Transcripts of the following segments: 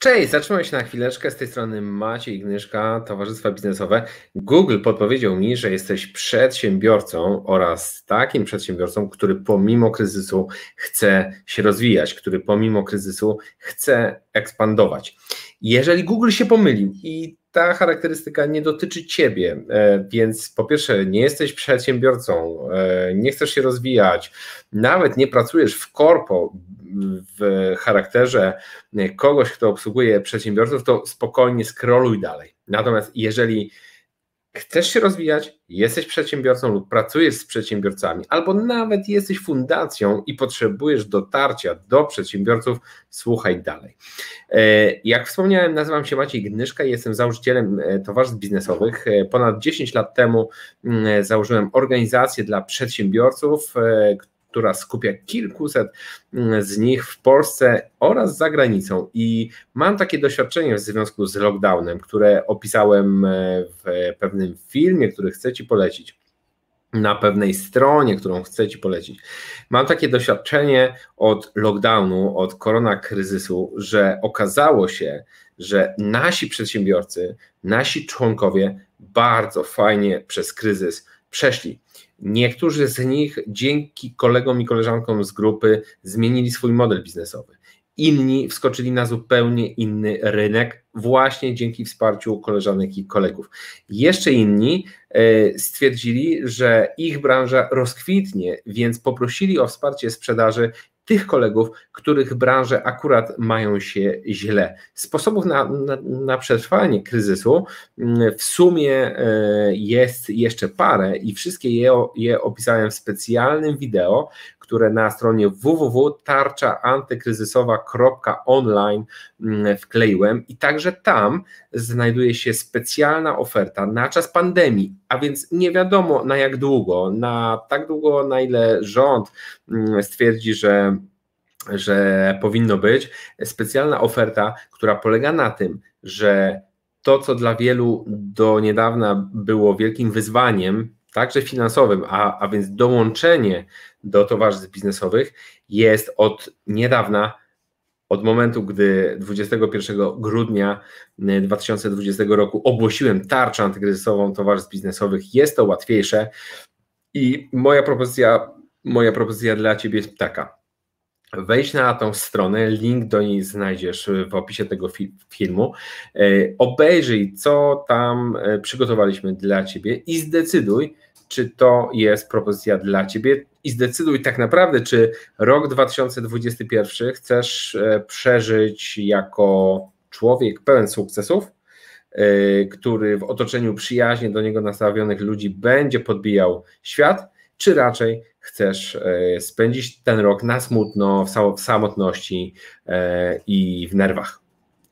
Cześć, zatrzymam się na chwileczkę. Z tej strony Maciej Ignyszka, Towarzystwa Biznesowe. Google podpowiedział mi, że jesteś przedsiębiorcą oraz takim przedsiębiorcą, który pomimo kryzysu chce się rozwijać, który pomimo kryzysu chce ekspandować. Jeżeli Google się pomylił i ta charakterystyka nie dotyczy ciebie, e, więc po pierwsze, nie jesteś przedsiębiorcą, e, nie chcesz się rozwijać, nawet nie pracujesz w korpo w charakterze e, kogoś, kto obsługuje przedsiębiorców, to spokojnie skroluj dalej. Natomiast jeżeli chcesz się rozwijać, jesteś przedsiębiorcą lub pracujesz z przedsiębiorcami, albo nawet jesteś fundacją i potrzebujesz dotarcia do przedsiębiorców, słuchaj dalej. E, jak wspomniałem, nazywam się Maciej Gnyszka i jestem założycielem e, towarzystw biznesowych. E, ponad 10 lat temu mm, założyłem organizację dla przedsiębiorców, która skupia kilkuset mm, z nich w Polsce oraz za granicą. I mam takie doświadczenie w związku z lockdownem, które opisałem e, w pewnym filmie, który chcę Ci polecić na pewnej stronie, którą chcę Ci polecić. Mam takie doświadczenie od lockdownu, od korona kryzysu, że okazało się, że nasi przedsiębiorcy, nasi członkowie bardzo fajnie przez kryzys przeszli. Niektórzy z nich dzięki kolegom i koleżankom z grupy zmienili swój model biznesowy. Inni wskoczyli na zupełnie inny rynek właśnie dzięki wsparciu koleżanek i kolegów. Jeszcze inni e, stwierdzili, że ich branża rozkwitnie, więc poprosili o wsparcie sprzedaży tych kolegów, których branże akurat mają się źle. Sposobów na, na, na przetrwanie kryzysu mm, w sumie e, jest jeszcze parę i wszystkie je, je opisałem w specjalnym wideo, które na stronie www.tarczaantykryzysowa.online mm, wkleiłem i także tam znajduje się specjalna oferta na czas pandemii, a więc nie wiadomo na jak długo, na tak długo, na ile rząd mm, stwierdzi, że że powinno być specjalna oferta, która polega na tym, że to, co dla wielu do niedawna było wielkim wyzwaniem, także finansowym, a, a więc dołączenie do towarzystw biznesowych jest od niedawna od momentu, gdy 21 grudnia 2020 e, roku ogłosiłem tarczę antykryzysową towarzystw biznesowych, jest to łatwiejsze. I moja propozycja, moja propozycja dla Ciebie jest taka. Wejdź na tą stronę, link do niej znajdziesz w opisie tego fi filmu. E, obejrzyj, co tam e, przygotowaliśmy dla Ciebie i zdecyduj, czy to jest propozycja dla Ciebie, i zdecyduj tak naprawdę, czy rok 2021 chcesz e, przeżyć jako człowiek pełen sukcesów, e, który w otoczeniu przyjaźnie do niego nastawionych ludzi będzie podbijał świat, czy raczej chcesz e, spędzić ten rok na smutno, w samotności i w nerwach.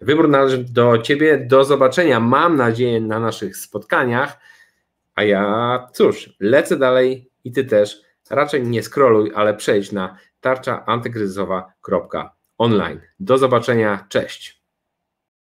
Wybór należy do Ciebie. Do zobaczenia, mam nadzieję, na naszych spotkaniach. A ja cóż, lecę dalej i Ty też. Raczej nie scrolluj, ale przejdź na tarczaantykryzysowa.online. Do zobaczenia, cześć.